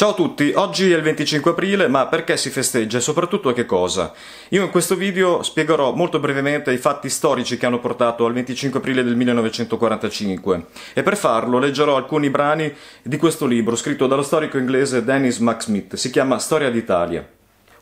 Ciao a tutti, oggi è il 25 aprile, ma perché si festeggia e soprattutto a che cosa? Io in questo video spiegherò molto brevemente i fatti storici che hanno portato al 25 aprile del 1945 e per farlo leggerò alcuni brani di questo libro scritto dallo storico inglese Dennis Max Smith, si chiama Storia d'Italia.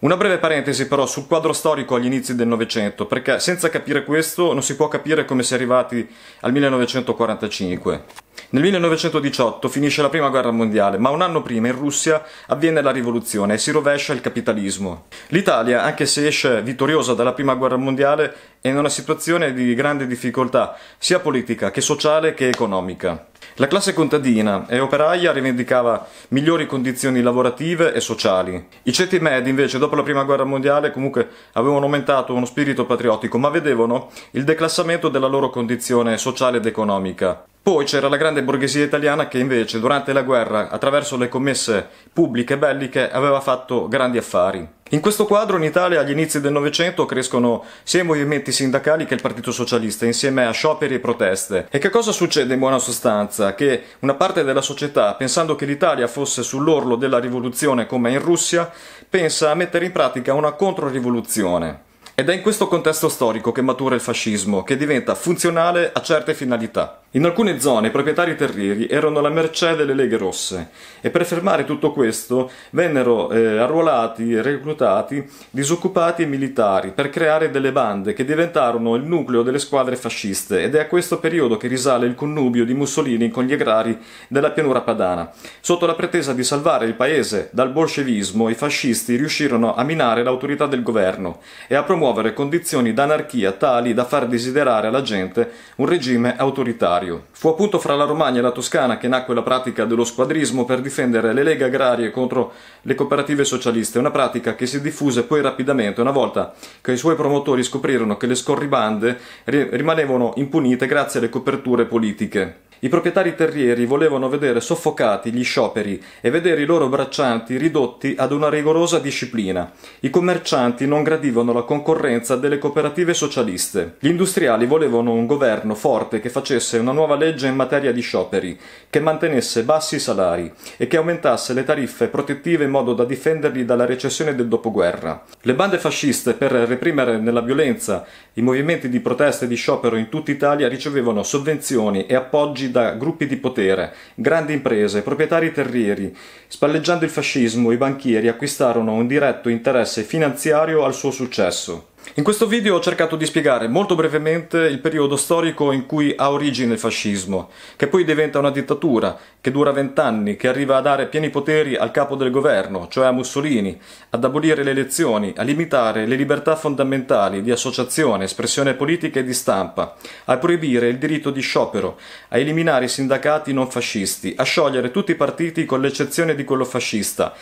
Una breve parentesi però sul quadro storico agli inizi del Novecento, perché senza capire questo non si può capire come si è arrivati al 1945. Nel 1918 finisce la Prima Guerra Mondiale, ma un anno prima in Russia avviene la rivoluzione e si rovescia il capitalismo. L'Italia, anche se esce vittoriosa dalla Prima Guerra Mondiale, è in una situazione di grande difficoltà, sia politica che sociale che economica. La classe contadina e operaia rivendicava migliori condizioni lavorative e sociali. I ceti medi invece dopo la prima guerra mondiale comunque avevano aumentato uno spirito patriottico ma vedevano il declassamento della loro condizione sociale ed economica. Poi oh, c'era la grande borghesia italiana che invece durante la guerra, attraverso le commesse pubbliche e belliche, aveva fatto grandi affari. In questo quadro in Italia agli inizi del Novecento crescono sia i movimenti sindacali che il Partito Socialista insieme a scioperi e proteste. E che cosa succede in buona sostanza? Che una parte della società, pensando che l'Italia fosse sull'orlo della rivoluzione come in Russia, pensa a mettere in pratica una controrivoluzione. Ed è in questo contesto storico che matura il fascismo, che diventa funzionale a certe finalità. In alcune zone i proprietari terrieri erano alla mercé delle leghe rosse e per fermare tutto questo vennero eh, arruolati e reclutati disoccupati e militari per creare delle bande che diventarono il nucleo delle squadre fasciste ed è a questo periodo che risale il connubio di Mussolini con gli agrari della pianura padana. Sotto la pretesa di salvare il paese dal bolscevismo i fascisti riuscirono a minare l'autorità del governo e a promuovere condizioni d'anarchia tali da far desiderare alla gente un regime autoritario agrario. Fu appunto fra la Romagna e la Toscana che nacque la pratica dello squadrismo per difendere le leghe agrarie contro le cooperative socialiste, una pratica che si diffuse poi rapidamente una volta che i suoi promotori scoprirono che le scorribande rimanevano impunite grazie alle coperture politiche. I proprietari terrieri volevano vedere soffocati gli scioperi e vedere i loro braccianti ridotti ad una rigorosa disciplina. I commercianti non gradivano la concorrenza delle cooperative socialiste. Gli industriali volevano un governo forte che facesse una nuova legge in materia di scioperi, che mantenesse bassi i salari e che aumentasse le tariffe protettive in modo da difenderli dalla recessione del dopoguerra. Le bande fasciste per reprimere nella violenza i movimenti di protesta e di sciopero in tutta Italia ricevevano sovvenzioni e appoggi da gruppi di potere, grandi imprese, proprietari terrieri. Spalleggiando il fascismo, i banchieri acquistarono un diretto interesse finanziario al suo successo. In questo video ho cercato di spiegare molto brevemente il periodo storico in cui ha origine il fascismo, che poi diventa una dittatura, che dura vent'anni, che arriva a dare pieni poteri al capo del governo, cioè a Mussolini, ad abolire le elezioni, a limitare le libertà fondamentali di associazione, espressione politica e di stampa, a proibire il diritto di sciopero, a eliminare i sindacati non fascisti, a sciogliere tutti i partiti con l'eccezione di quello fascista,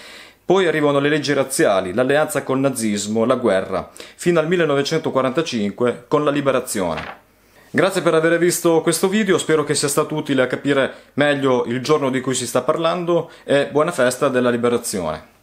poi arrivano le leggi razziali, l'alleanza col nazismo, la guerra, fino al 1945 con la liberazione. Grazie per aver visto questo video, spero che sia stato utile a capire meglio il giorno di cui si sta parlando e buona festa della liberazione.